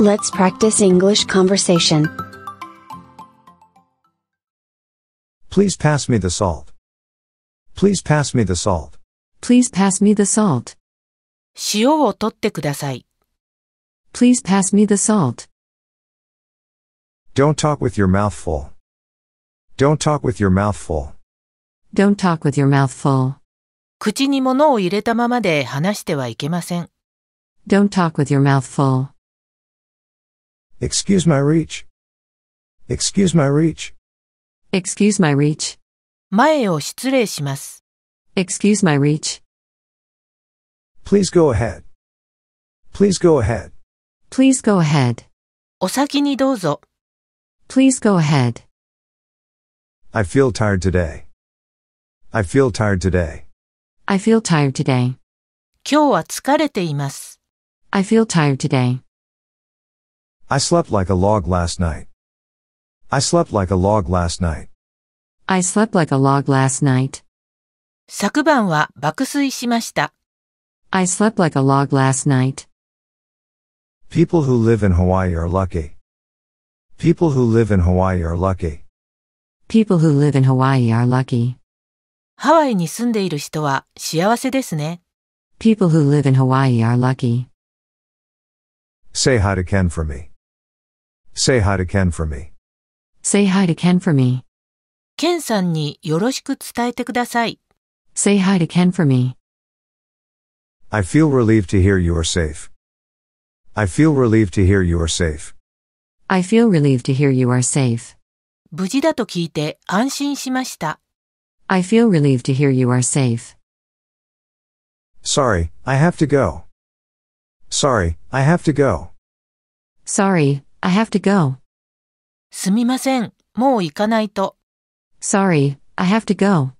Let's practice English conversation. Please pass me the salt. Please pass me the salt. Please pass me the salt. Please pass me the salt. Don't talk with your mouth full. Don't talk with your mouth full. Don't talk with your mouth full. 口に物を入れたままで話してはいけません。Don't talk with your mouth full. Excuse my reach. Excuse my reach. Excuse my reach. 前を失礼します。Excuse my reach. Please go ahead. Please go ahead. Please go ahead. お先にどうぞ。Please go ahead. I feel tired today. I feel tired today. I feel tired today. 今日は疲れています。I feel tired today. I slept like a log last night. I slept like a log last night. I slept like a log last night. 昨晩は爆睡しました。I slept like a log last night. People who live in Hawaii are lucky. People who live in Hawaii are lucky. People who live in Hawaii are lucky. ハワイに住んでいる人は幸せですね。People who live in Hawaii are lucky. Say hi to Ken for me. Say hi to Ken for me. Say hi to Ken for me. Ken-san Say hi to Ken for me. I feel relieved to hear you are safe. I feel relieved to hear you are safe. I feel relieved to hear you are safe. 無事だと聞いて安心しました。I feel relieved to hear you are safe. Sorry, I have to go. Sorry, I have to go. Sorry, I have to go. すみません、もう行かないと。Sorry, I have to go.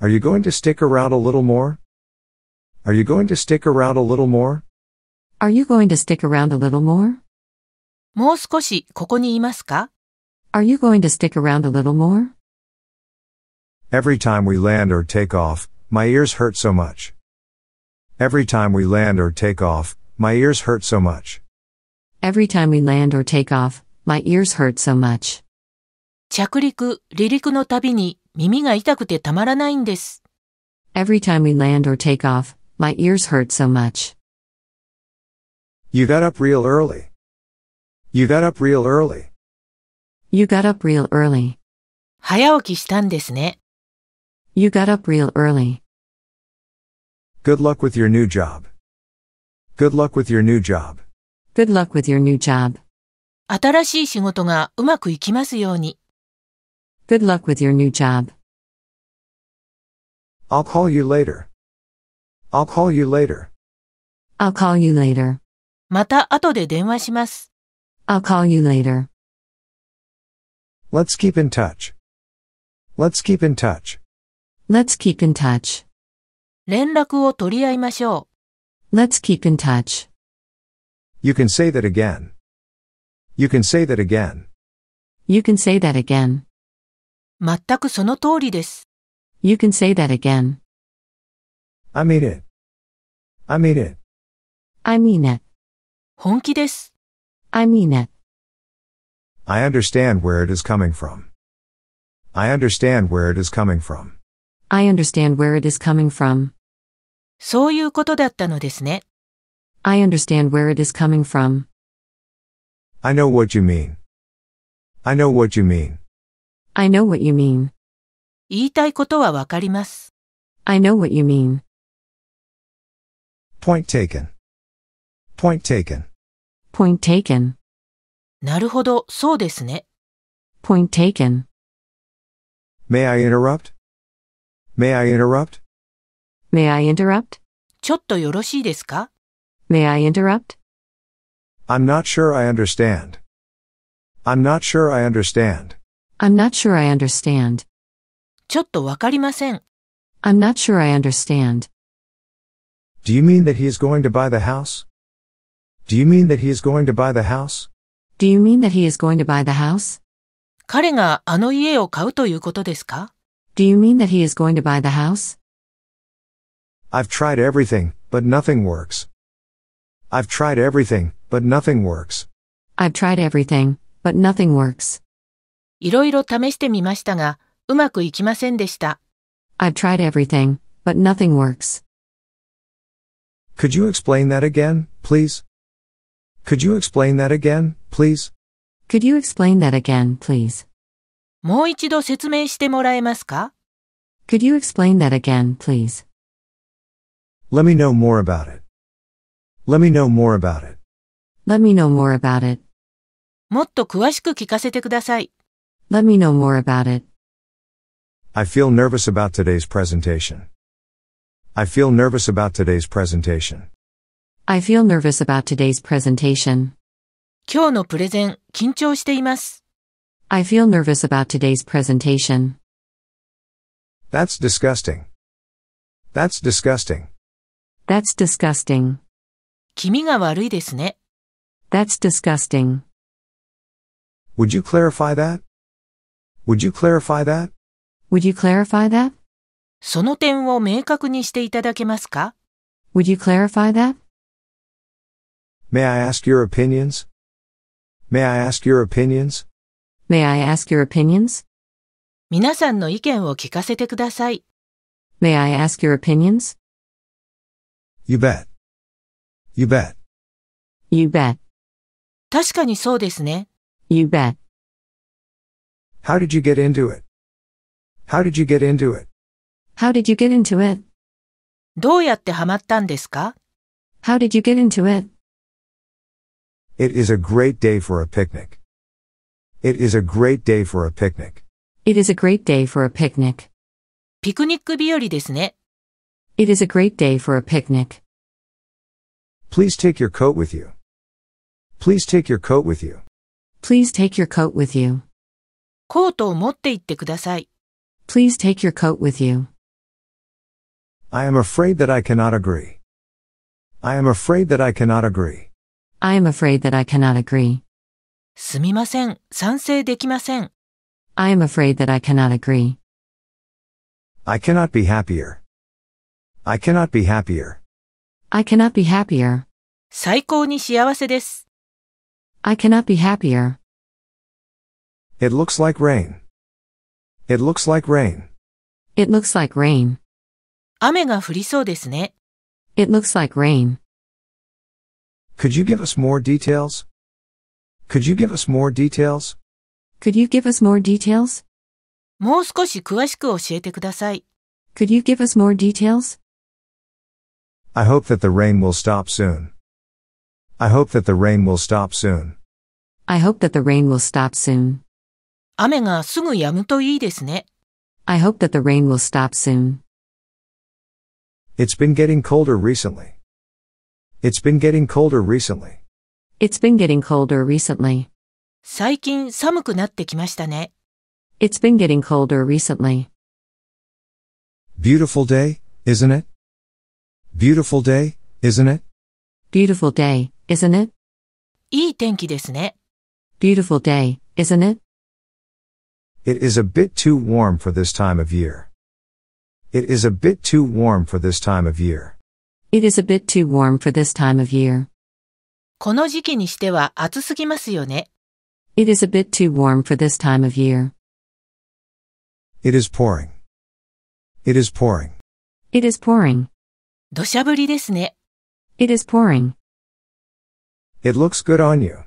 Are you going to stick around a little more? Are you going to stick around a little more? Are you going to stick around a little more? もう少しここにいますか Are you going to stick around a little more? Every time we land or take off, my ears hurt so much. Every time we land or take off, my ears hurt so much. Every time we land or take off, my ears hurt so much. 着陸、離陸のたびに耳が痛くてたまらないんです。Every time we land or take off, my ears hurt so much. You got up real early. You got up real early. You got up real early. 早起きしたんですね。You got up real early. Good luck with your new job. Good luck with your new job. Good luck with your new job. 新しい仕事がうまくいきますように。Good luck with your new job. I'll call you later. I'll call you later. I'll call you later. また後で電話します。I'll call you later. Let's keep in touch. Let's keep in touch. Let's keep in touch. 連絡を取り合いましょう。Let's keep in touch. You can say that again. You can say that again. You can say that again. You can say that again. I mean it. I mean it. I mean it. 本気です。I mean it. I understand where it is coming from. I understand where it is coming from. I understand where it is coming from. そういうことだったのですね。I understand where it is coming from. I know what you mean. I know what you mean. I know what you mean. I know what you mean. Point taken. Point taken. Point taken. なるほど、そうですね。Point taken. May I interrupt? May I interrupt? May I interrupt? ちょっとよろしいですか May I interrupt? I'm not sure I understand. I'm not sure I understand. I'm not sure I understand. i am not sure I understand. Do you mean that he is going to buy the house? Do you mean that he is going to buy the house? Do you mean that he is going to buy the house? 彼があの家を買うということですか Do you mean that he is going to buy the house? I've tried everything, but nothing works. I've tried everything, but nothing works. I've tried everything, but nothing works. いろいろ試してみましたが、うまくいきませんでした。I've tried everything, but nothing works. Could you explain that again, please? Could you explain that again, please? Could you explain that again, please? もう一度説明してもらえますか Could you explain that again, please? Let me know more about it. Let me know more about it. Let me know more about it. もっと詳しく聞かせてください。Let me know more about it. I feel nervous about today's presentation. I feel nervous about today's presentation. I feel nervous about today's presentation. 今日のプレゼン、緊張しています。I feel nervous about today's presentation. That's disgusting. That's disgusting. That's disgusting. 気味が悪いですね。That's disgusting. Would you clarify that? Would you clarify that? Would you clarify that? その点を明確にしていただけますか Would you clarify that? May I ask your opinions? May I ask your opinions? May I ask your opinions? 皆さんの意見を聞かせてください。May I ask your opinions? You bet. You bet. You bet. 確かにそうですね。You bet. How did you get into it? How did you get into it? How did you get into it? どうやってハマったんですか How did you get into it? It is a great day for a picnic. It is a great day for a picnic. It is a great day for a picnic. ピクニック日和ですね。It is a great day for a picnic. Please take your coat with you. Please take your coat with you. Please take your coat with you. Please take your coat with you. I am afraid that I cannot agree. I am afraid that I cannot agree. I am afraid that I cannot agree. すみません、賛成できません。I am afraid that I cannot agree. I cannot be happier. I cannot be happier. I cannot be happier. 最高に幸せです。I cannot be happier. It looks like rain. It looks like rain. It looks like rain. 雨が降りそうですね。It looks like rain. Could you give us more details? Could you give us more details? Could you give us more details? もう少し詳しく教えてください。Could you give us more details? I hope that the rain will stop soon. I hope that the rain will stop soon. I hope that the rain will stop soon. I hope that the rain will stop soon. It's been getting colder recently. It's been getting colder recently. It's been getting colder recently. it has been getting colder recently. Beautiful day, isn't it? Beautiful day, isn't it? Beautiful day, isn't it? いい天気ですね。Beautiful day, isn't it? It is a bit too warm for this time of year. It is a bit too warm for this time of year. It is a bit too warm for this time of year. この時期にしては暑すぎますよね。It is a bit too warm for this time of year. It is pouring. It is pouring. It is pouring. 土砂降りですね。It is pouring. It looks good on you.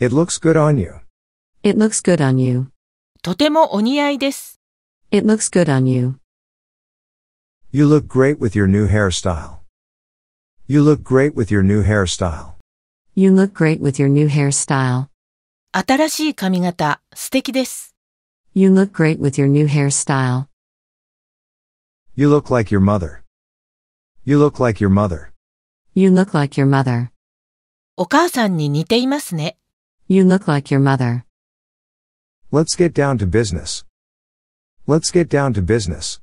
It looks good on you. It looks good on you. とてもお似合いです。It looks good on you. You look great with your new hairstyle. You look great with your new hairstyle. You look great with your new hairstyle. 新しい髪型、素敵です。You look great with your new hairstyle. You look like your mother. You look like your mother. You look like your mother. お母さんに似ていますね。You look like your mother. Let's get down to business. Let's get down to business.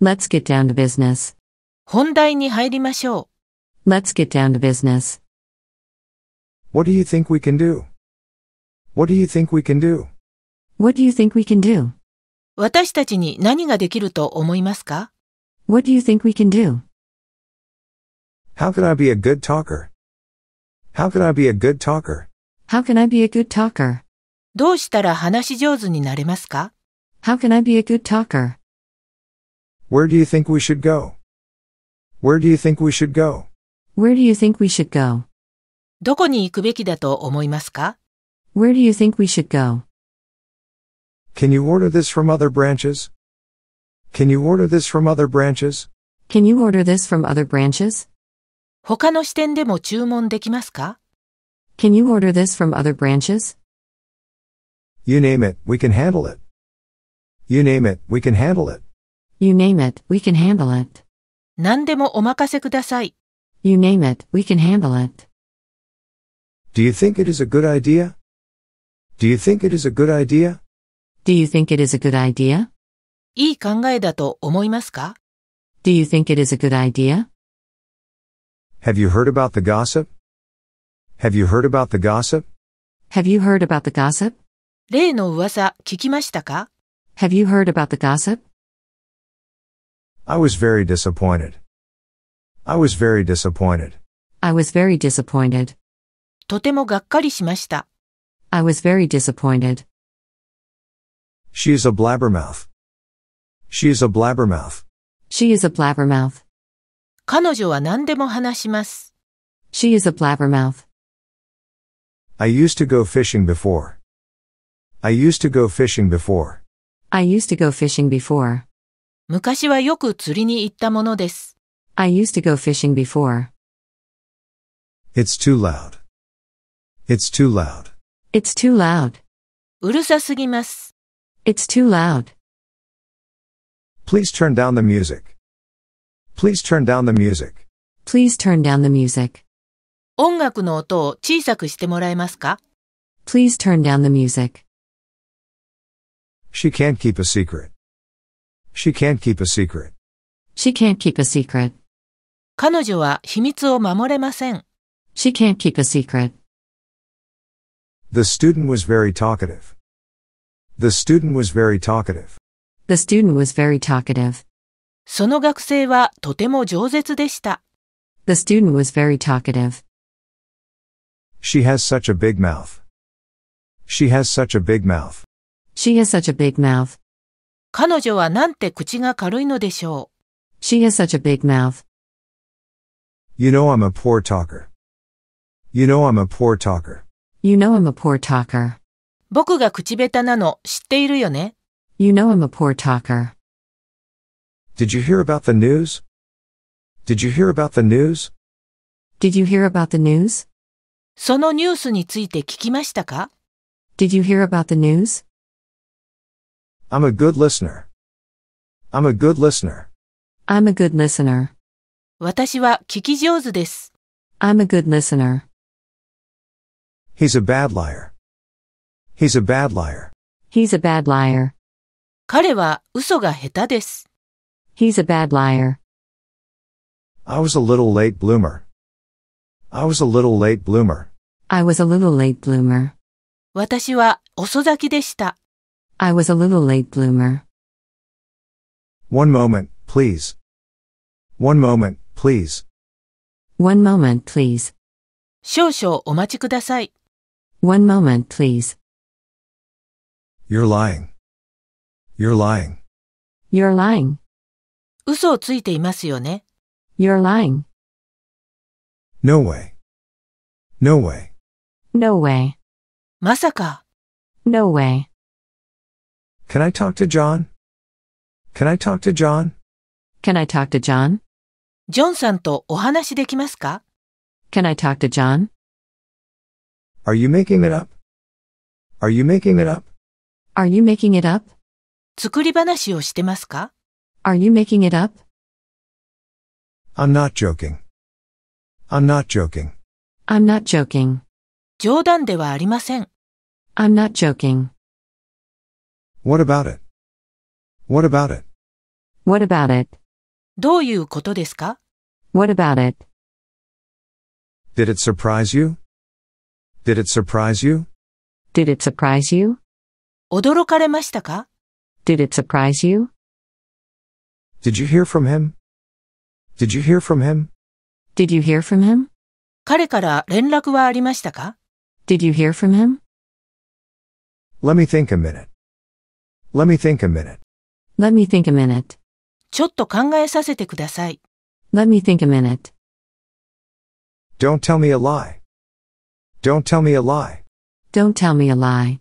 Let's get down to business. 本題に入りましょう。Let's get down to business. What do you think we can do? What do you think we can do? What do you think we can do? 私たちに何ができると思いますか What do you think we can do? How could I be a good talker? How could I be a good talker? How can I be a good talker? どうしたら話し上手になれますか How can I be a good talker? Where do you think we should go? Where do you think we should go? Where do you think we should go? どこに行くべきだと思いますか Where do you think we should go? Can you order this from other branches? Can you order this from other branches? Can you order this from other branches? 他の支店でも注文できますか Can you order this from other branches? You name it, we can handle it. You name it, we can handle it. You name it, we can handle it. 何でもお任せください。You name it, we can handle it. Do you think it is a good idea? Do you think it is a good idea? Do you think it is a good idea? いい考えだと思いますか Do you think it is a good idea? Have you heard about the gossip? Have you heard about the gossip? Have you heard about the gossip? 例の噂聞きましたか Have you heard about the gossip? I was very disappointed. I was very disappointed. I was very disappointed. とてもがっかりしました。I was very disappointed. She is a blabbermouth. She is a blabbermouth. She is a blabbermouth. 彼女は何でも話します。She is a blabbermouth. I used to go fishing before. I used to go fishing before. I used to go fishing before. 昔はよく釣りに行ったものです。I used to go fishing before. It's too loud. It's too loud. It's too loud. うるさすぎます。It's too loud. Please turn down the music. Please turn down the music. Please turn down the music. 音楽の音を小さくしてもらえますか Please turn down the music. She can't keep a secret. She can't keep a secret. She can't keep a secret. 彼女は秘密を守れません。She can't keep a secret. The student was very talkative. The student was very talkative. The student was very talkative. その学生はとても饒舌でした。The student was very talkative. She has such a big mouth. She has such a big mouth. She has such a big mouth. 彼女はなんて口が軽いのでしょう。She has such a big mouth. You know I'm a poor talker. You know I'm a poor talker. You know I'm a poor talker. 僕が口下手なの知っているよね。You know I'm a poor talker. Did you hear about the news? Did you hear about the news? Did you hear about the news? そのニュースについて聞きましたか Did you hear about the news? I'm a good listener. I'm a good listener. I'm a good listener. 私は聞き上手です。I'm a good listener. He's a bad liar. He's a bad liar. He's a bad liar. 彼は嘘が下手です。He's a bad liar. I was a little late bloomer. I was a little late bloomer. I was a little late bloomer. I was a little late bloomer. One moment, please. One moment, please. One moment, please. One moment, please. You're lying. You're lying. You're lying. 嘘をついていますよね。You're lying. No way. No way. No way. まさか。No way. Can I talk to John? Can I talk to John? Can I talk to John? ジョンさんとお話できますか Can I talk to John? Are you making it up? Are you making it up? Are you making it up? 作り話をしてますか Are you making it up? I'm not joking. I'm not joking. I'm not joking. 冗談ではありません。I'm not joking. What about it? What about it? What about it? どういうことですか What about it? Did it surprise you? Did it surprise you? Did it surprise you? Did it surprise you? Did you hear from him? Did you hear from him? Did you hear from him? 彼から連絡はありましたか Did you hear from him? Let me think a minute. Let me think a minute. Let me think a minute. ちょっと考えさせてください。Let me think a minute. Don't tell me a lie. Don't tell me a lie. Don't tell me a lie.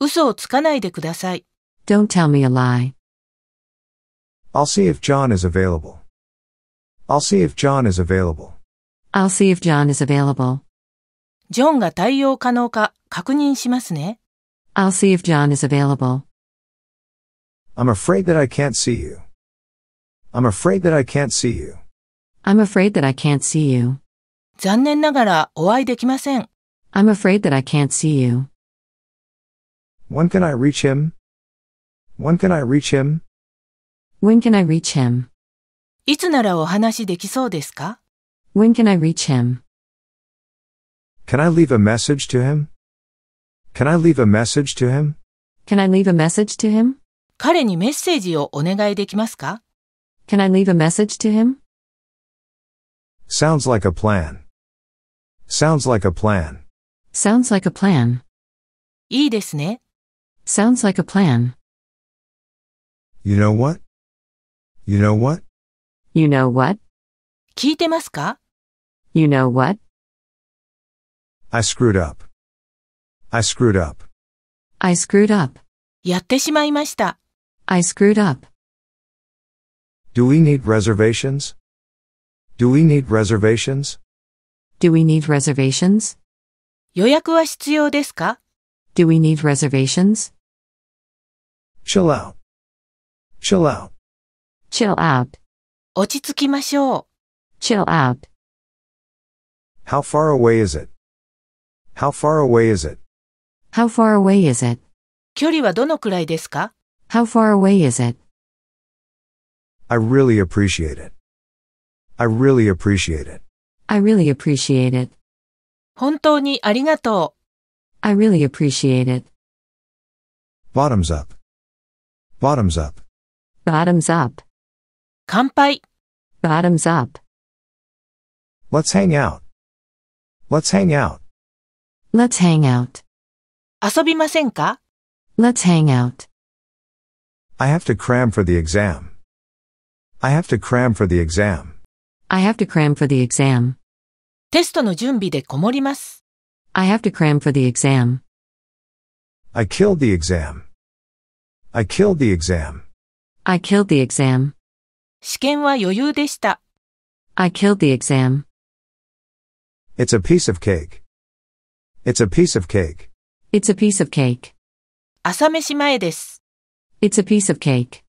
嘘をつかないでください。Don't tell me a lie. I'll see if John is available. I'll see if John is available. I'll see if John is available. ジョンが対応可能か確認しますね。I'll see if John is available. I'm afraid that I can't see you. I'm afraid that I can't see you. I'm afraid that I can't see you. 残念ながらお会いできません。I'm afraid that I can't see you. When can I reach him? When can I reach him? When can I reach him? いつならお話しできそうですか? When can I reach him? Can I leave a message to him? Can I leave a message to him? Can I leave a message to him? 彼にメッセージをお願いできますか Can I leave a message to him? Sounds like a plan. Sounds like a plan. Sounds like a plan. いいですね。Sounds like a plan. You know what? You know what? You know what? 聞いてますか You know what? I screwed up. I screwed up. I screwed up. やってしまいました。I screwed up. Do we need reservations? Do we need reservations? Do we need reservations? 予約は必要ですか Do we need reservations? Chill out. Chill out. chill out 落ち着きましょう chill out How far away is it? How far away is it? How far away is it? 距離はどのくらいですか How far away is it? I really appreciate it. I really appreciate it. I really appreciate it. 本当にありがとう。I really appreciate it. Bottoms up. Bottoms up. Bottoms up. Kanpai. Bottoms up. Let's hang out. Let's hang out. Let's hang out. 遊びませんか ?Let's hang out. I have to cram for the exam. I have to cram for the exam. I have to cram for the exam. テストの準備でこもります。I have to cram for the exam. I killed the exam. I killed the exam. I killed the exam. 試験は余裕でした。I killed the exam. It's a piece of cake. It's a piece of cake. It's a piece of cake. 朝飯前です。It's a piece of cake.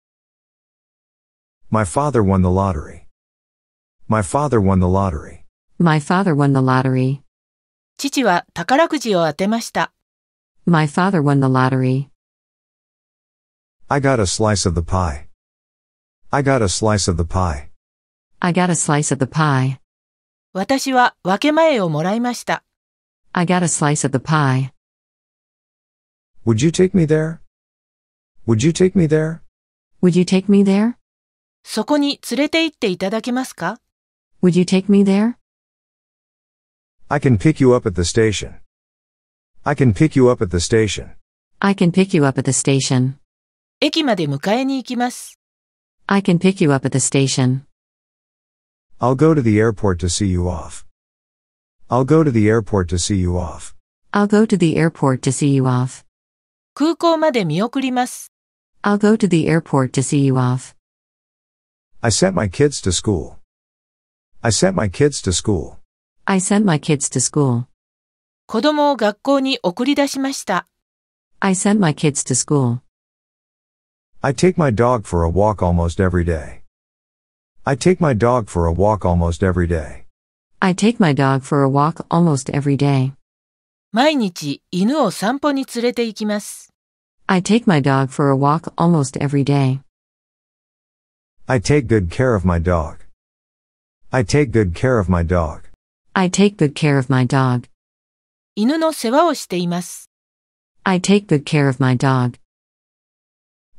My father won the lottery. My father won the lottery. My father won the lottery. 父は宝くじを当てました。My father won the lottery. I got a slice of the pie. I got a slice of the pie. I got a slice of the pie. I got a slice of the pie. Would you take me there? Would you take me there? Would you take me there? そこに連れて行っていただけますか Would you take me there? I can pick you up at the station. I can pick you up at the station. I can pick you up at the station. 駅まで迎えに行きます。I can pick you up at the station. I'll go to the airport to see you off. I'll go to the airport to see you off. I'll go to the airport to see you off. i will go to the airport to see you off. I sent my kids to school. I sent my kids to school. I sent my kids to school. I sent my kids to school. I take my dog for a walk almost every day. I take my dog for a walk almost every day. I take my dog for a walk almost every I take my dog for a walk almost every day. I take good care of my dog. I take good care of my dog. I take good care of my dog. 犬の世話をしています。I take good care of my dog.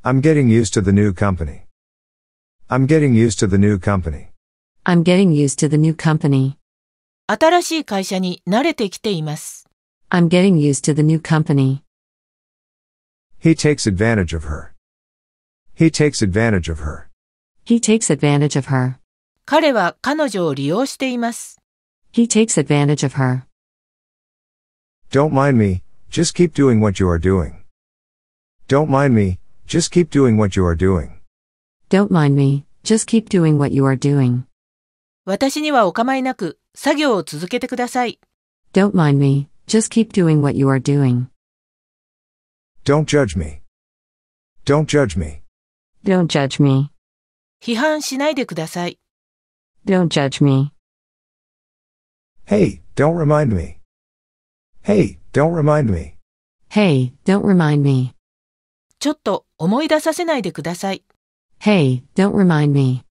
I'm getting used to the new company. I'm getting used to the new company. I'm getting used to the new company. 新しい会社に慣れてきています。I'm getting used to the new company. He takes advantage of her. He takes advantage of her. He takes advantage of her. 彼は彼女を利用しています。He takes advantage of her. Don't mind me, just keep doing what you are doing. Don't mind me, just keep doing what you are doing. Don't mind me, just keep doing what you are doing. 私にはお構いなく、作業を続けてください。Don't mind me, just keep doing what you are doing. Don't judge me. Don't judge me. Don't judge me. 批判しないでください。Don't judge me. Hey, don't remind me. Hey, don't remind me. Hey, don't remind me. ちょっと、思い出させないでください。Hey, don't remind me.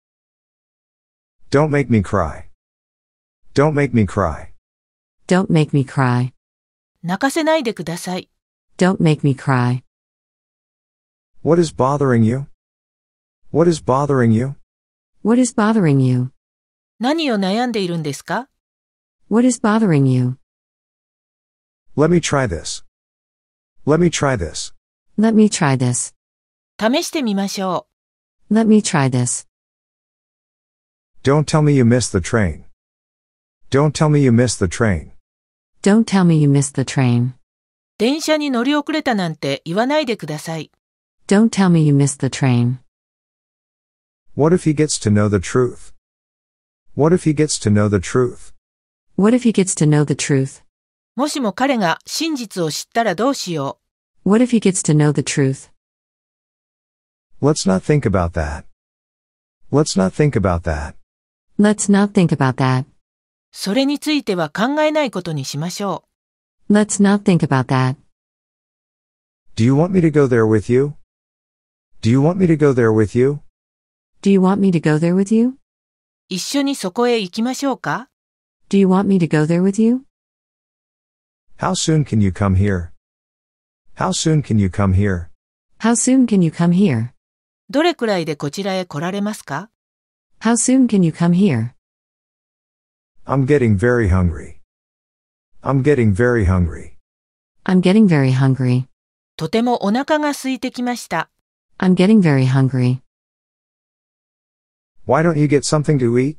Don't make me cry. Don't make me cry. Don't make me cry. 泣かせないでください。Don't make me cry. What is bothering you? What is bothering you? What is bothering you? 何を悩んでいるんですか ?What is bothering you? Let me try this. Let me try this. Let me try this. 試してみましょう。Let me try this. Don't tell me you missed the train. Don't tell me you missed the train. Don't tell me you missed the train. 電車に乗り遅れたなんて言わないでください。Don't tell me you missed the train. What if he gets to know the truth? What if he gets to know the truth? What if he gets to know the truth? もしも彼が真実を知ったらどうしよう。What if he gets to know the truth? Let's not think about that. Let's not think about that. Let's not think about that. それについては考えないことにしましょう。Let's not think about that. Do you want me to go there with you? Do you want me to go there with you? Do you want me to go there with you? 一緒にそこへ行きましょうか Do you want me to go there with you? How soon can you come here? How soon can you come here? How soon can you come here? どれくらいでこちらへ来られますか ?How soon can you come here?I'm getting very hungry.I'm getting very hungry.I'm getting very hungry. とてもお腹が空いてきました。I'm getting very hungry. Why don't you get something to eat?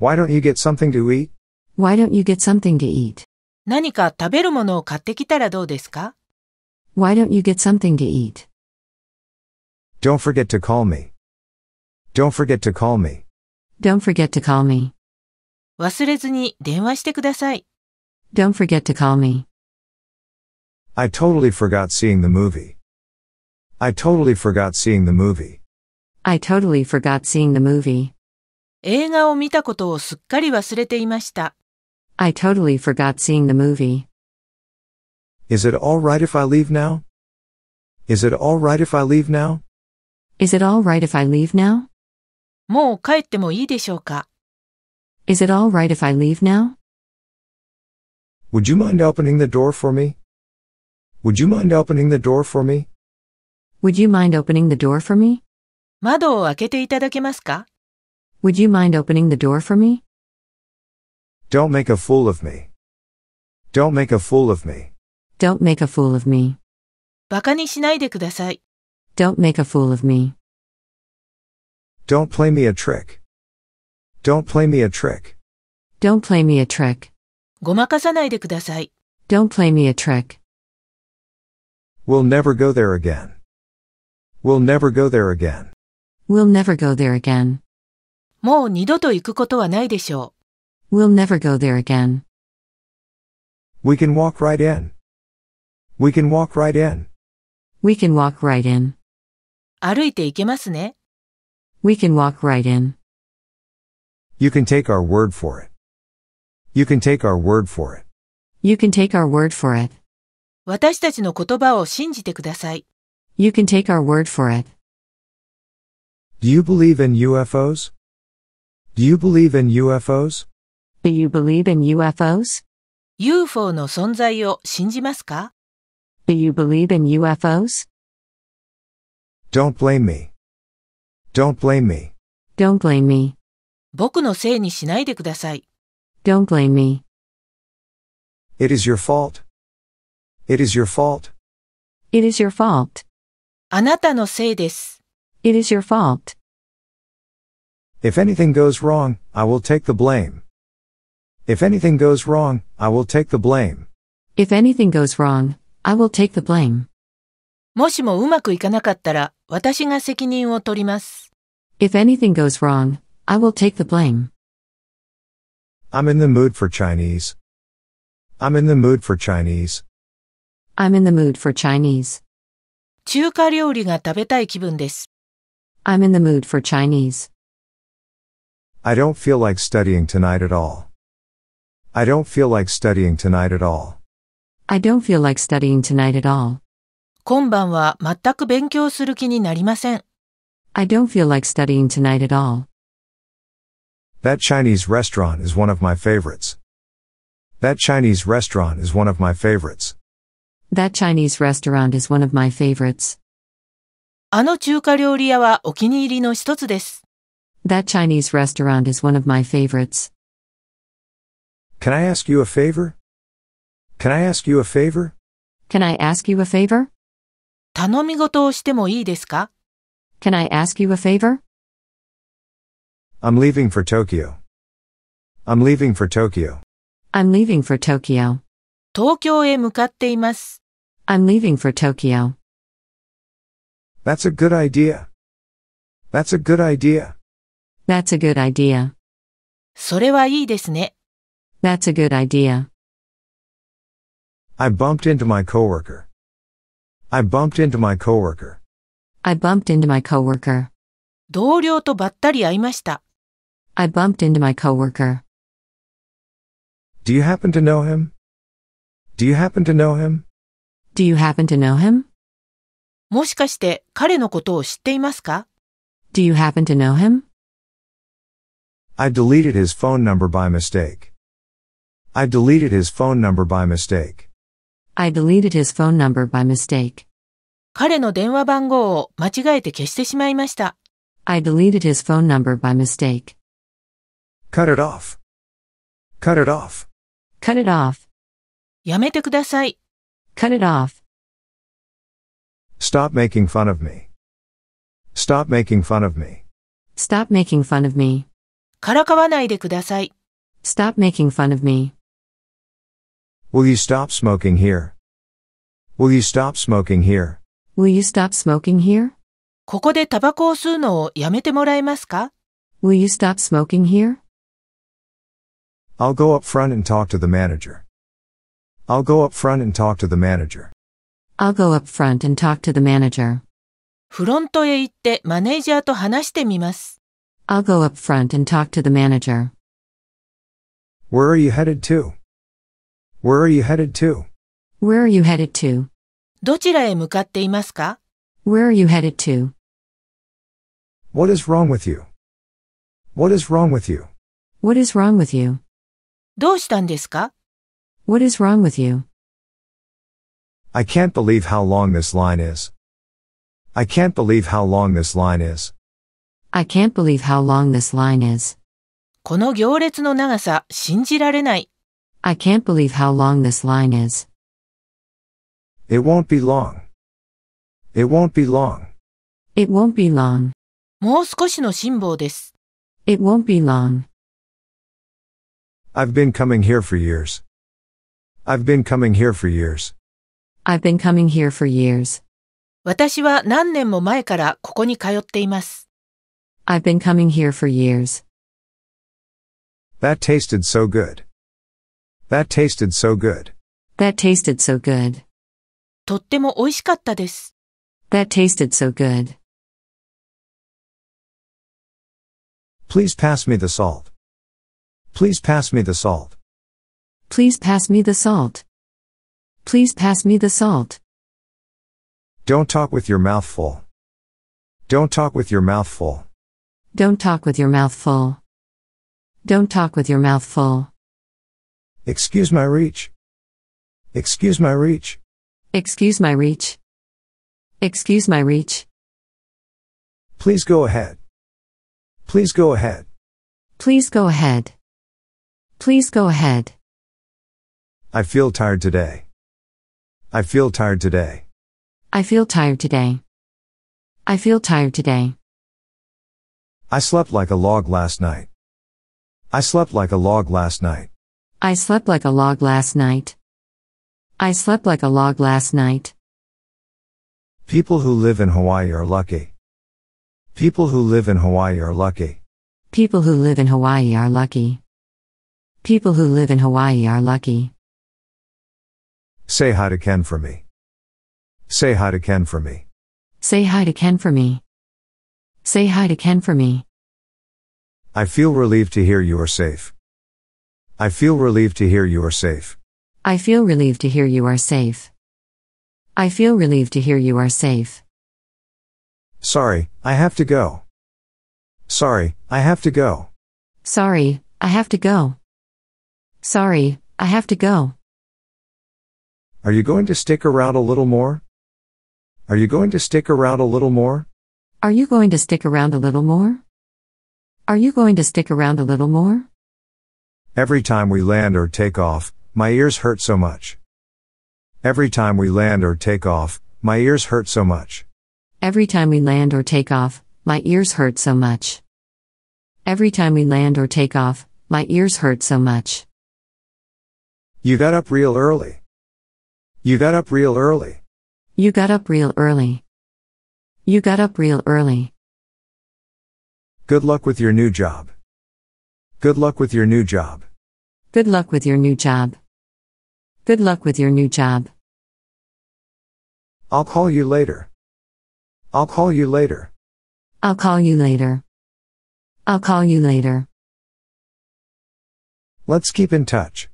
Why don't you get something to eat? Why don't you get something to eat? 何か食べるものを買ってきたらどうですか Why don't you get something to eat? Don't forget to call me. Don't forget to call me. Don't forget to call me. 忘れずに電話してください。Don't forget to call me. I totally forgot seeing the movie. I totally forgot seeing the movie. I totally forgot seeing the movie. 映画を見たことをすっかり忘れていました。I totally forgot seeing the movie. Is it alright if I leave now? Is it alright if I leave now? Is it all right if I leave now? もう帰ってもいいでしょうか Is it all right if I leave now? Would you mind opening the door for me? Would you mind opening the door for me? Would you mind opening the door for me? 窓を開けていただけますか Would you mind opening the door for me? Don't make a fool of me. Don't make a fool of me. Don't make a fool of me. バカにしないでください。don't make a fool of me. Don't play me a trick. Don't play me a trick. Don't play me a trick. ごまかさないでください. not play me a trick. We'll never go there again. We'll never go there again. We'll never go there again. もう二度と行くことはないでしょう. will never go there again. We can walk right in. We can walk right in. We can walk right in. 歩いていけますね。We can walk right in. You can take our word for it. You can take our word for it. You can take our word for it. 私たちの言葉を信じてください。You can take our word for it. Do you believe in UFOs? Do you believe in UFOs? Do you believe in UFOs? UFO Do you believe in UFOs? Don't blame me. Don't blame me. Don't blame me. 僕のせいにしないでください。Don't blame me. It is your fault. It is your fault. It is your fault. あなたのせいです。It is your fault. If anything goes wrong, I will take the blame. If anything goes wrong, I will take the blame. If anything goes wrong, I will take the blame. もしもうまくいかなかったら、私が責任を取ります。If anything goes wrong, I will take the blame. I'm in the mood for Chinese. I'm in the mood for Chinese. I'm in the mood for Chinese. 中華料理が食べたい気分です。I'm in the mood for Chinese. I don't feel like studying tonight at all. I don't feel like studying tonight at all. I don't feel like studying tonight at all. 今晩は全く勉強する気になりません。I don't feel like studying tonight at all. That Chinese restaurant is one of my favorites. That Chinese restaurant is one of my favorites. That Chinese restaurant is one of my favorites. あの中華料理屋はお気に入りの一つです。That Chinese restaurant is one of my favorites. Can I ask you a favor? Can I ask you a favor? Can I ask you a favor? 頼み事をしてもいいですか Can I ask you a favor? I'm leaving for Tokyo. I'm leaving for Tokyo. I'm leaving for Tokyo. 東京へ向かっています。I'm leaving for Tokyo. That's a good idea. That's a good idea. That's a good idea. それはいいですね。That's a good idea. I bumped into my coworker. I bumped into my coworker. I bumped into my coworker. 同僚とばったり会いました。I bumped into my coworker. Do you happen to know him? Do you happen to know him? Do you happen to know him? もしかして彼のことを知っていますか Do you happen to know him? I deleted his phone number by mistake. I deleted his phone number by mistake. I deleted his phone number by mistake. 彼の電話番号を間違えて消してしまいました。I deleted his phone number by mistake. Cut it off. Cut it off. Cut it off. やめてください。Cut it off. Stop making fun of me. Stop making fun of me. Stop making fun of me. からかわないでください。Stop making fun of me. Will you stop smoking here? Will you stop smoking here? Will you stop smoking here? ここでタバコを吸うのをやめてもらえますか Will you stop smoking here? I'll go up front and talk to the manager. I'll go up front and talk to the manager. I'll go up front and talk to the manager. フロントへ行ってマネージャーと話してみます。I'll go up front and talk to the manager. Where are you headed to? Where are you headed to? Where are you headed to? どちらへ向かっていますか Where are you headed to? What is wrong with you? What is wrong with you? What is wrong with you? どうしたんですか What is wrong with you? I can't believe how long this line is. I can't believe how long this line is. I can't believe how long this line is. この行列の長さ、信じられない。I can't believe how long this line is. It won't be long. It won't be long. It won't be long. もう少しの辛抱です。It won't be long. I've been coming here for years. I've been coming here for years. I've been coming here for years. 私は何年も前からここに通っています。I've been coming here for years. That tasted so good. That tasted so good. That tasted so good. とっても美味しかったです。That tasted so good. Please pass me the salt. Please pass me the salt. Please pass me the salt. Please pass me the salt. Don't talk with your mouth full. Don't talk with your mouth full. Don't talk with your mouth full. Don't talk with your mouth full. Excuse my reach. Excuse my reach. Excuse my reach. Excuse my reach. Please go ahead. Please go ahead. Please go ahead. Please go ahead. I feel tired today. I feel tired today. I feel tired today. I feel tired today. I slept like a log last night. I slept like a log last night. I slept like a log last night. I slept like a log last night. People who live in Hawaii are lucky. People who live in Hawaii are lucky. People who live in Hawaii are lucky. People who live in Hawaii are lucky. Say hi to Ken for me. Say hi to Ken for me. Say hi to Ken for me. Say hi to Ken for me. I feel relieved to hear you are safe. I feel relieved to hear you are safe. I feel relieved to hear you are safe. I feel relieved to hear you are safe. Sorry, I have to go. Sorry, I have to go. Sorry, I have to go. Sorry, I have to go. Are you going to stick around a little more? Are you going to stick around a little more? Are you going to stick around a little more? Are you going to stick around a little more? Every time we land or take off, my ears hurt so much. Every time we land or take off, my ears hurt so much. Every time we land or take off, my ears hurt so much. Every time we land or take off, my ears hurt so much. You got up real early. You got up real early. You got up real early. You got up real early. Good luck with your new job. Good luck with your new job. Good luck with your new job. Good luck with your new job. I'll call you later. I'll call you later. I'll call you later. I'll call you later. Let's keep in touch.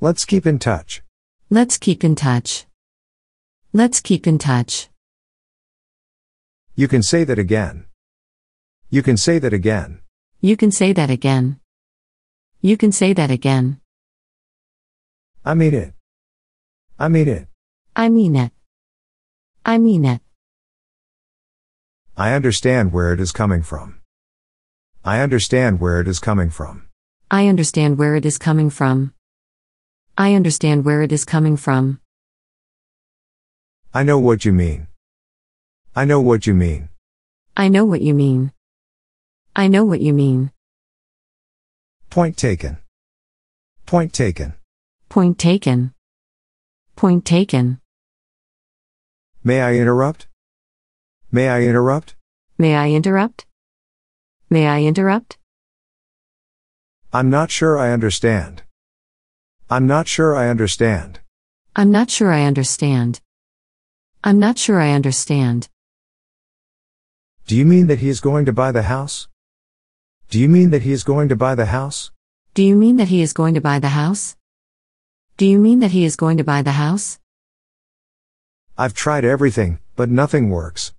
Let's keep in touch. Let's keep in touch. Let's keep in touch. You can say that again. You can say that again. You can say that again. You can say that again. I mean it. I mean it. I mean it. I mean it. I understand where it is coming from. I understand where it is coming from. I understand where it is coming from. I understand where it is coming from. I know what you mean. I know what you mean. I know what you mean. I know what you mean. Point taken. Point taken. Point taken. Point taken. May I interrupt? May I interrupt? May I interrupt? May I interrupt? I'm not sure I understand. I'm not sure I understand. I'm not sure I understand. I'm not sure I understand. Do you mean that he is going to buy the house? Do you mean that he is going to buy the house? Do you mean that he is going to buy the house? Do you mean that he is going to buy the house? I've tried everything, but nothing works.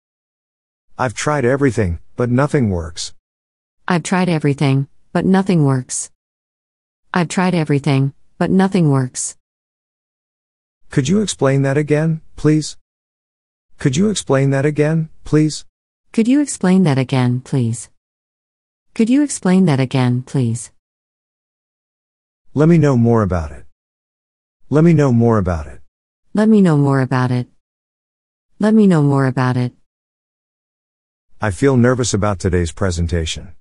I've tried everything, but nothing works. I've tried everything, but nothing works. I've tried everything, but nothing works. Could you explain that again, please? Could you explain that again, please? Could you explain that again, please? Could you explain that again, please? Let me know more about it. Let me know more about it. Let me know more about it. Let me know more about it. I feel nervous about today's presentation.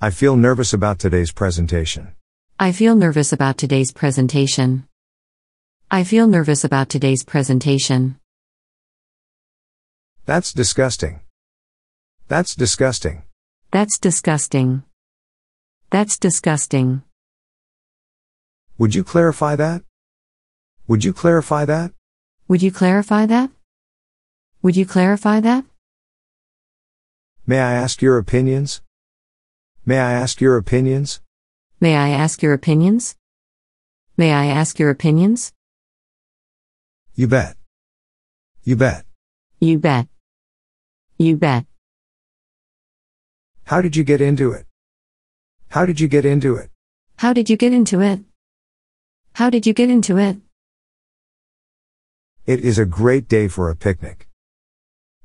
I feel nervous about today's presentation. I feel nervous about today's presentation. I feel nervous about today's presentation. That's disgusting. That's disgusting. That's disgusting. That's disgusting. Would you clarify that? Would you clarify that? Would you clarify that? Would you clarify that? May I ask your opinions? May I ask your opinions? May I ask your opinions? May I ask your opinions? You bet. You bet. You bet. You bet. How did you get into it? How did you get into it? How did you get into it? How did you get into it? It is a great day for a picnic.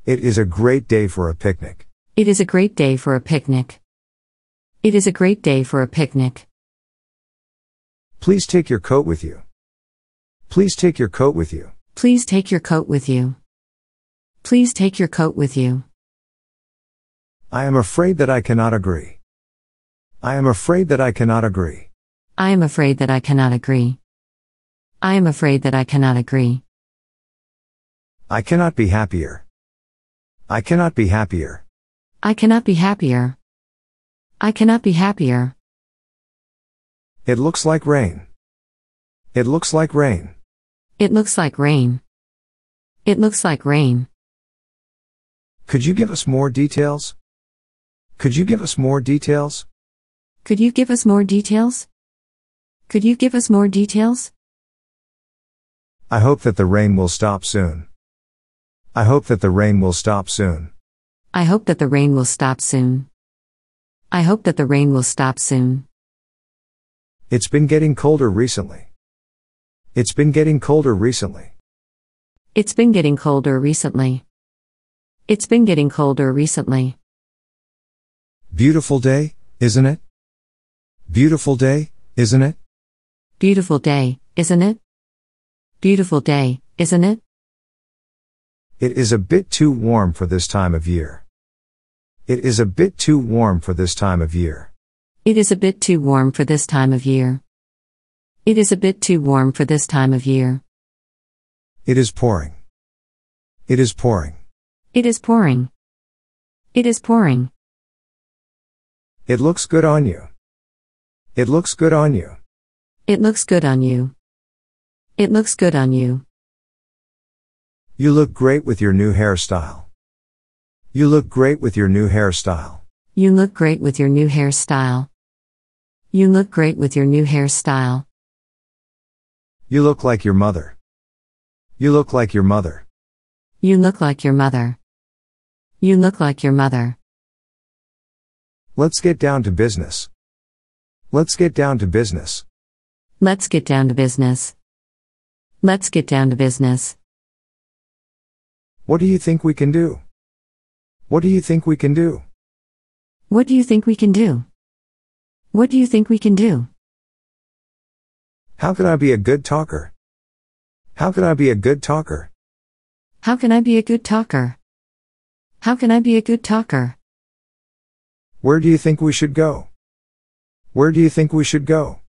It is a great day for a picnic. It is a great day for a picnic. It is a great day for a picnic. Please take your coat with you. Please take your coat with you. Please take your coat with you. Please take your coat with you. I am afraid that I cannot agree. I am afraid that I cannot agree. I am afraid that I cannot agree. I am afraid that I cannot agree. I cannot be happier. I cannot be happier. I cannot be happier. I cannot be happier. It looks like rain. It looks like rain. It looks like rain. It looks like rain. Could you give us more details? Could you give us more details? Could you give us more details? Could you give us more details? I hope that the rain will stop soon. I hope that the rain will stop soon. I hope that the rain will stop soon. I hope that the rain will stop soon. It's been getting colder recently. It's been getting colder recently. It's been getting colder recently. It's been getting colder recently. Beautiful day, isn't it? Beautiful day, isn't it? Beautiful day, isn't it? Beautiful day, isn't it? It is a bit too warm for this time of year. It is a bit too warm for this time of year. It is a bit too warm for this time of year. It is a bit too warm for this time of year. It is pouring. It is pouring. It is pouring. It is pouring. It looks good on you. It looks good on you. It looks good on you. It looks good on you. You look great with your new hairstyle. You look great with your new hairstyle. You look great with your new hairstyle. You look great with your new hairstyle. You look like your mother. You look like your mother. You look like your mother. You look like your mother. Let's get down to business. Let's get down to business. Let's get down to business. Let's get down to business. What do you think we can do? What do you think we can do? What do you think we can do? What do you think we can do? How can I be a good talker? How can I be a good talker? How can I be a good talker? How can I be a good talker? Where do you think we should go? Where do you think we should go?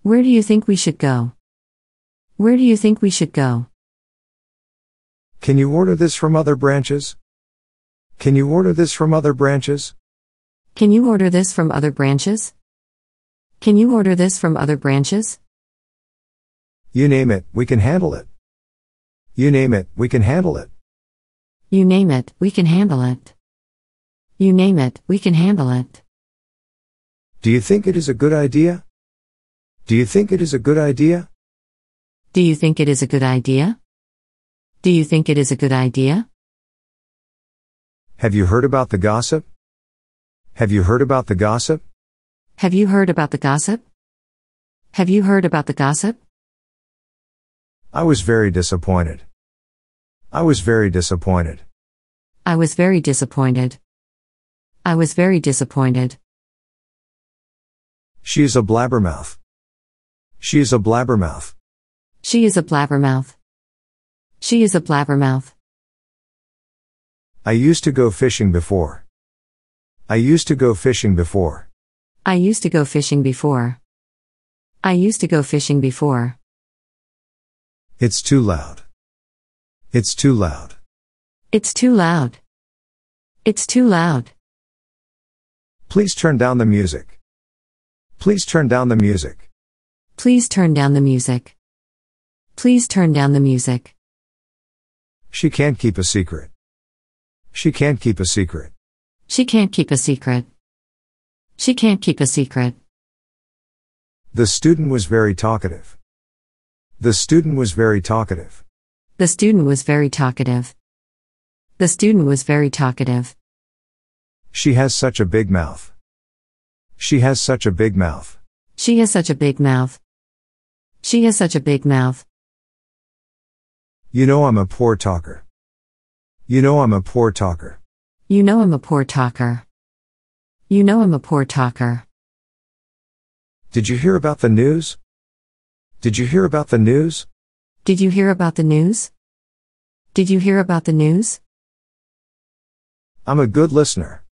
Where do you think we should go? Where do you think we should go? Can you order this from other branches? Can you order this from other branches? Can you order this from other branches? Can you order this from other branches? You name it, we can handle it. You name it, we can handle it. You name it, we can handle it. You name it, we can handle it. Do you think it is a good idea? Do you think it is a good idea? Do you think it is a good idea? Do you think it is a good idea? Have you heard about the gossip? Have you heard about the gossip? Have you heard about the gossip? Have you heard about the gossip? I was very disappointed. I was very disappointed. I was very disappointed. I was very disappointed. She is a blabbermouth. She is a blabbermouth. She is a blabbermouth. She is a blabbermouth. I used to go fishing before. I used to go fishing before. I used to go fishing before. I used to go fishing before. It's too loud. It's too loud. It's too loud. It's too loud. Please turn down the music. Please turn down the music. Please turn down the music. Please turn down the music. She can't keep a secret. She can't keep a secret. She can't keep a secret. She can't keep a secret. The student was very talkative. The student was very talkative. The student was very talkative. The student was very talkative. She has such a big mouth. She has such a big mouth. She has such a big mouth. She has such a big mouth. You know I'm a poor talker. You know I'm a poor talker. You know I'm a poor talker. You know I'm a poor talker. Did you hear about the news? Did you hear about the news? Did you hear about the news? Did you hear about the news? I'm a good listener.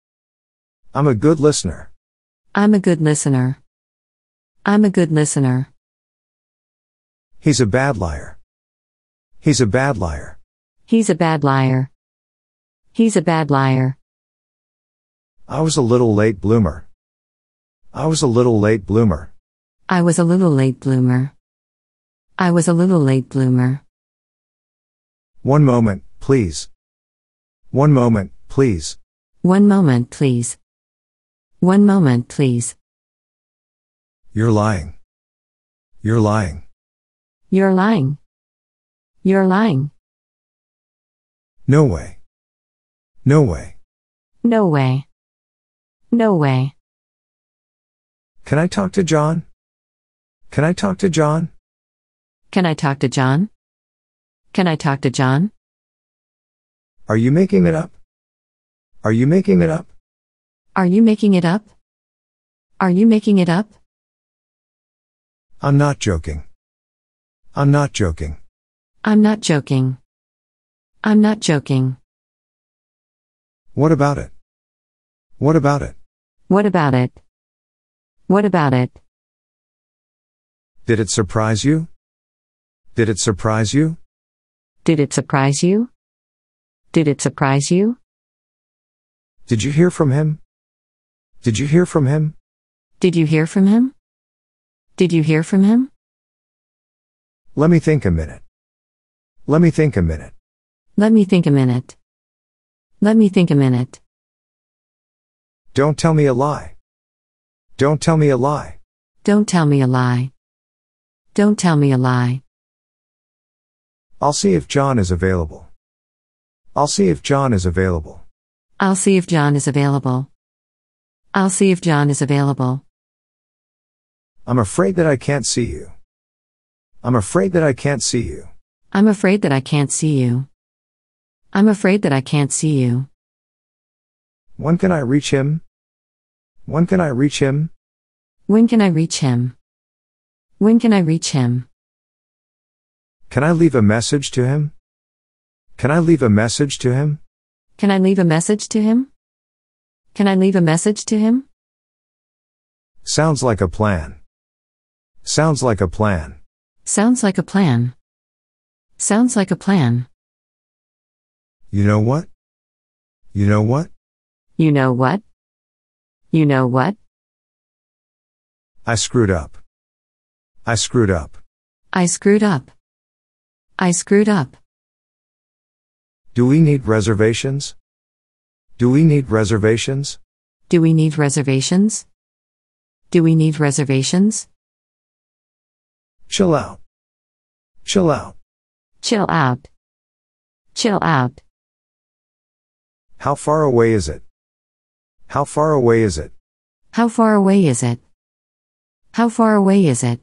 I'm a good listener. I'm a good listener. I'm a good listener. He's a bad liar. He's a bad liar. He's a bad liar. He's a bad liar. I was a little late bloomer. I was a little late bloomer. I was a little late bloomer. I was a little late bloomer. One moment, please. One moment, please. One moment, please. One moment, please. You're lying. You're lying. You're lying. You're lying. No way. No way. No way. No way. Can I talk to John? Can I talk to John? Can I talk to John? Can I talk to John? Are you making it up? Are you making it up? Are you making it up? Are you making it up? I'm not joking. I'm not joking. I'm not joking. I'm not joking. What about it? What about it? What about it? What about it? Did it surprise you? Did it surprise you? Did it surprise you? Did it surprise you? Did you hear from him? Did you hear from him? Did you hear from him? Did you hear from him? Let me think a minute. Let me think a minute. Let me think a minute. Let me think a minute. Don't tell me a lie. Don't tell me a lie. Don't tell me a lie. Don't tell me a lie. I'll see if John is available. I'll see if John is available. I'll see if John is available. I'll see if John is available. I'm afraid that I can't see you. I'm afraid that I can't see you. I'm afraid that I can't see you. I'm afraid that I can't see you. When can I reach him? When can I reach him? When can I reach him? When can I reach him? Can I leave a message to him? Can I leave a message to him? Can I leave a message to him? Can I leave a message to him? Sounds like a plan. Sounds like a plan. Sounds like a plan. Sounds like a plan. You know what? You know what? You know what? You know what? I screwed up. I screwed up. I screwed up. I screwed up. Do we need reservations? Do we need reservations? Do we need reservations? Do we need reservations? Chill out. Chill out. Chill out. Chill out. How far away is it? How far away is it? How far away is it? How far away is it?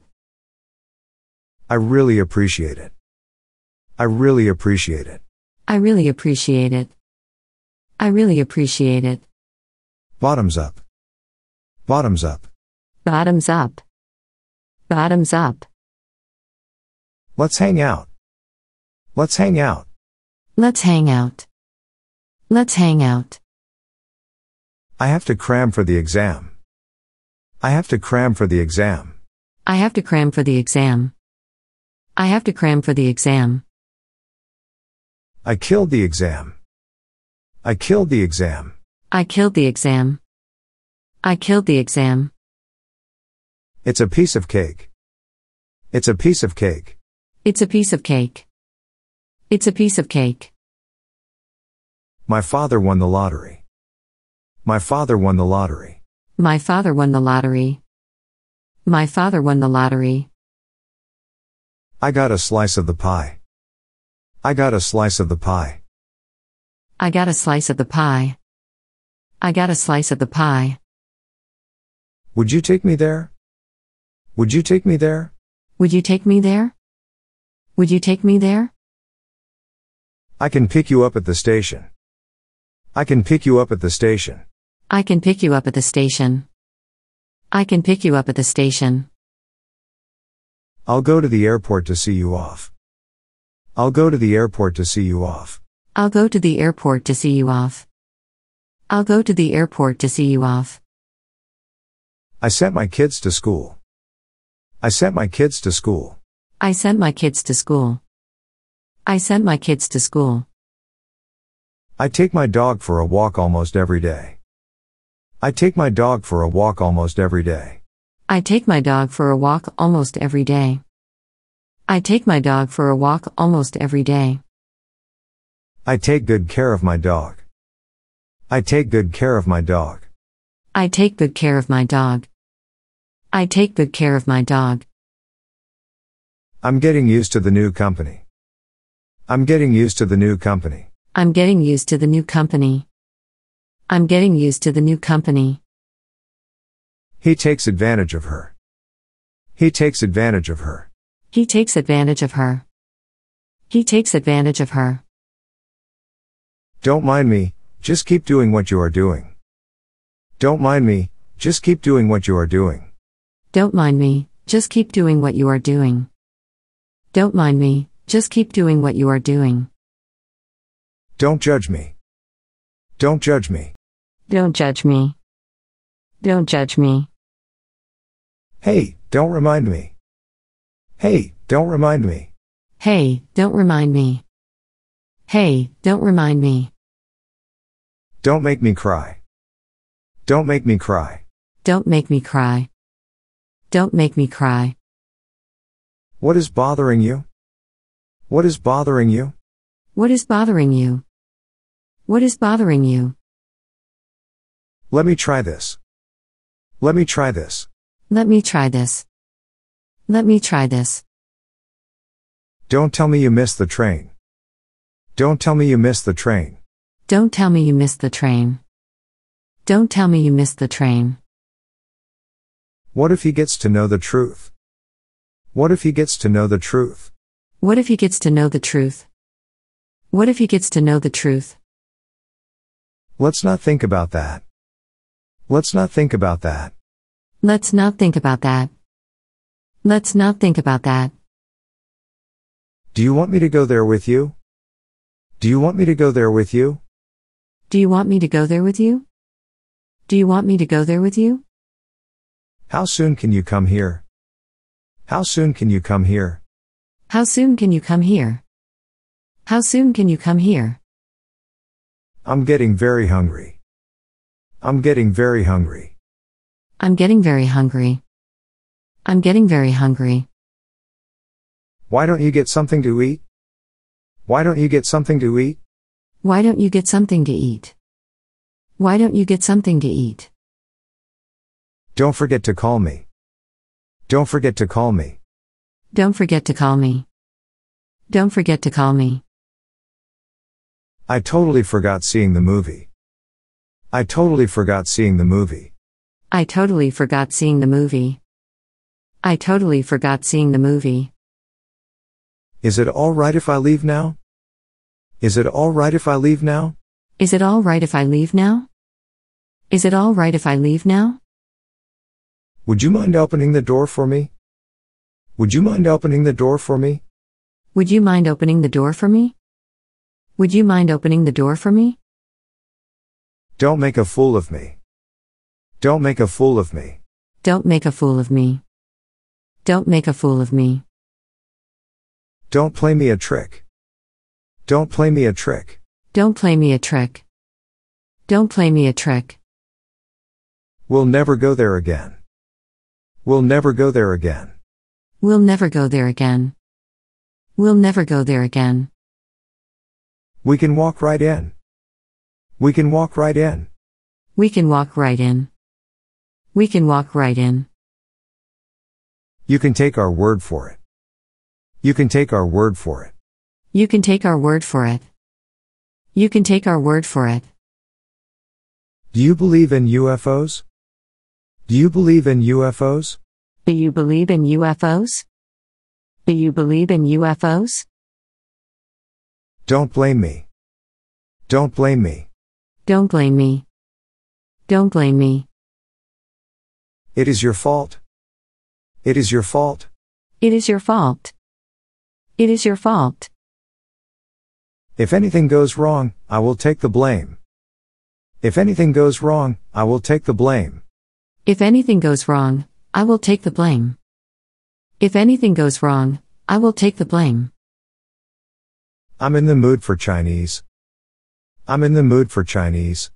I really appreciate it. I really appreciate it. I really appreciate it. I really appreciate it. Bottoms up. Bottoms up. Bottoms up. Bottoms up. Let's hang out. Let's hang out. Let's hang out. Let's hang out. I have to cram for the exam. I have to cram for the exam. I have to cram for the exam. I have to cram for the exam. I killed the exam. I killed the exam. I killed the exam. I killed the exam. It's a piece of cake. It's a piece of cake. It's a piece of cake. It's a piece of cake. My father won the lottery. My father won the lottery. My father won the lottery. My father won the lottery. I got a slice of the pie. I got a slice of the pie. I got a slice of the pie. I got a slice of the pie. Would you take me there? Would you take me there? Would you take me there? Would you take me there? I can pick you up at the station. I can pick you up at the station. I can pick you up at the station. I can pick you up at the station. I'll go to the airport to see you off. I'll go to the airport to see you off. I'll go to the airport to see you off. I'll go to the airport to see you off. I sent my kids to school. I sent my kids to school. I sent my kids to school. I sent my kids to school. I take my dog for a walk almost every day. I take my dog for a walk almost every day. I take my dog for a walk almost every day. I take my dog for a walk almost every day. I take good care of my dog. I take good care of my dog. I take good care of my dog. I take good care of my dog. I'm getting used to the new company. I'm getting used to the new company. I'm getting used to the new company. I'm getting used to the new company. He takes advantage of her. He takes advantage of her. He takes advantage of her. He takes advantage of her. Don't mind me, just keep doing what you are doing. Don't mind me, just keep doing what you are doing. Don't mind me, just keep doing what you are doing. Don't mind me, just keep doing what you are doing. Don't judge me. Don't judge me. Don't judge me. Don't judge me. Hey, don't remind me. Hey, don't remind me. Hey, don't remind me. Hey, don't remind me. Don't make me cry. Don't make me cry. Don't make me cry. Don't make me cry. What is bothering you? What is bothering you? What is bothering you? What is bothering you? Let me try this. Let me try this. Let me try this. Let me try this. Don't tell me you missed the train. Don't tell me you missed the train. Don't tell me you missed the train. Don't tell me you missed the train. What if he gets to know the truth? What if he gets to know the truth? What if he gets to know the truth? What if he gets to know the truth? Let's not think about that. Let's not think about that. Let's not think about that. Let's not think about that. Do you want me to go there with you? Do you want me to go there with you? Do you want me to go there with you? Do you want me to go there with you? How soon can you come here? How soon can you come here? How soon can you come here? How soon can you come here? I'm getting very hungry. I'm getting very hungry. I'm getting very hungry. I'm getting very hungry. Why don't you get something to eat? Why don't you get something to eat? Why don't you get something to eat? Why don't you get something to eat? Don't forget to call me. Don't forget to call me. Don't forget to call me. Don't forget to call me. I totally forgot seeing the movie. I totally forgot seeing the movie. I totally forgot seeing the movie. I totally forgot seeing the movie. Is it alright if I leave now? Is it all right if I leave now? Is it all right if I leave now? Is it all right if I leave now? Would you mind opening the door for me? Would you mind opening the door for me? Would you mind opening the door for me? Would you mind opening the door for me? Don't make a fool of me. Don't make a fool of me. Don't make a fool of me. Don't make a fool of me. Don't play me a trick. Don't play me a trick. Don't play me a trick. Don't play me a trick. We'll never go there again. We'll never go there again. We'll never go there again. We'll never go there again. We can walk right in. We can walk right in. We can walk right in. We can walk right in. You can take our word for it. You can take our word for it. You can take our word for it. You can take our word for it. Do you believe in UFOs? Do you believe in UFOs? Do you believe in UFOs? Do you believe in UFOs? Don't blame me. Don't blame me. Don't blame me. Don't blame me. It is your fault. It is your fault. It is your fault. It is your fault. If anything goes wrong, I will take the blame. If anything goes wrong, I will take the blame. If anything goes wrong, I will take the blame. If anything goes wrong, I will take the blame. I'm in the mood for Chinese. I'm in the mood for Chinese.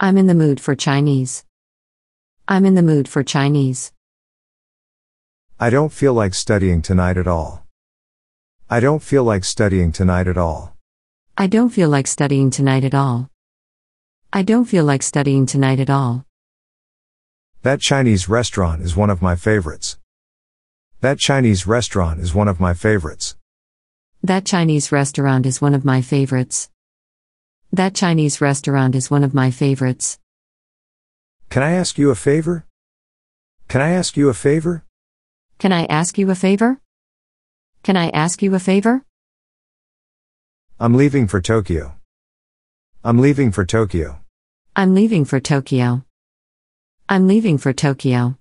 I'm in the mood for Chinese. I'm in the mood for Chinese. I don't feel like studying tonight at all. I don't feel like studying tonight at all. I don't feel like studying tonight at all. I don't feel like studying tonight at all. That Chinese restaurant is one of my favorites. That Chinese restaurant is one of my favorites. That Chinese restaurant is one of my favorites. That Chinese restaurant is one of my favorites. Can I ask you a favor? Can I ask you a favor? Can I ask you a favor? Can I ask you a favor? I'm leaving for Tokyo. I'm leaving for Tokyo. I'm leaving for Tokyo. I'm leaving for Tokyo.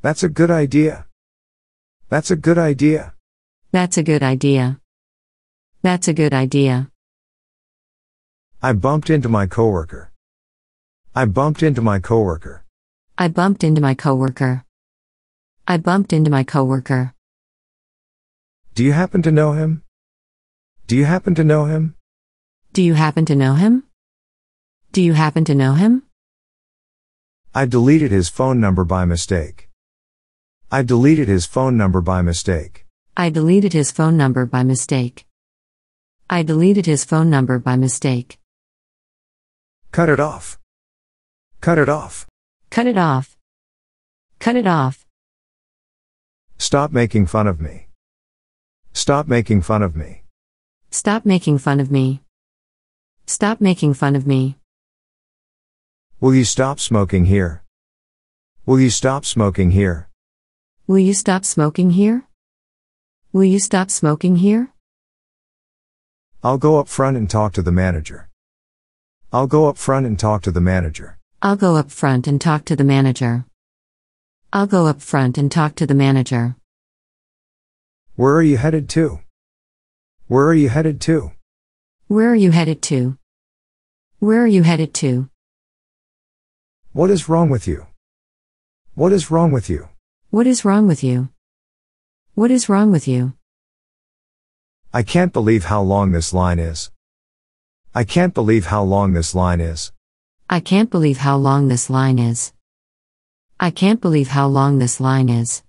That's a good idea. That's a good idea. That's a good idea. That's a good idea. I bumped into my coworker. I bumped into my coworker. I bumped into my coworker. I bumped into my coworker. Do you happen to know him? Do you happen to know him? Do you happen to know him? Do you happen to know him? I deleted his phone number by mistake. I deleted his phone number by mistake. I deleted his phone number by mistake. I deleted his phone number by mistake. Cut it off. Cut it off. Cut it off. Cut it off. Stop making fun of me. Stop making fun of me. Stop making fun of me. Stop making fun of me. Will you stop smoking here? Will you stop smoking here? Will you stop smoking here? Will you stop smoking here? I'll go up front and talk to the manager. I'll go up front and talk to the manager. I'll go up front and talk to the manager. I'll go up front and talk to the manager. Where are you headed to? Where are you headed to? Where are you headed to? Where are you headed to? What is wrong with you? What is wrong with you? What is wrong with you? What is wrong with you? I can't believe how long this line is. I can't believe how long this line is. I can't believe how long this line is. I can't believe how long this line is.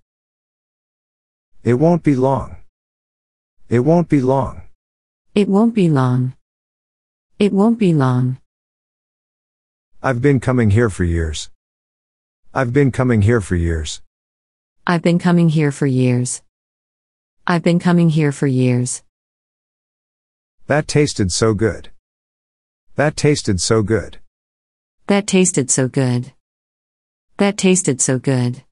It won't be long. It won't be long. It won't be long. It won't be long. I've been coming here for years. I've been coming here for years. I've been coming here for years. I've been coming here for years. That tasted so good. That tasted so good. That tasted so good. That tasted so good.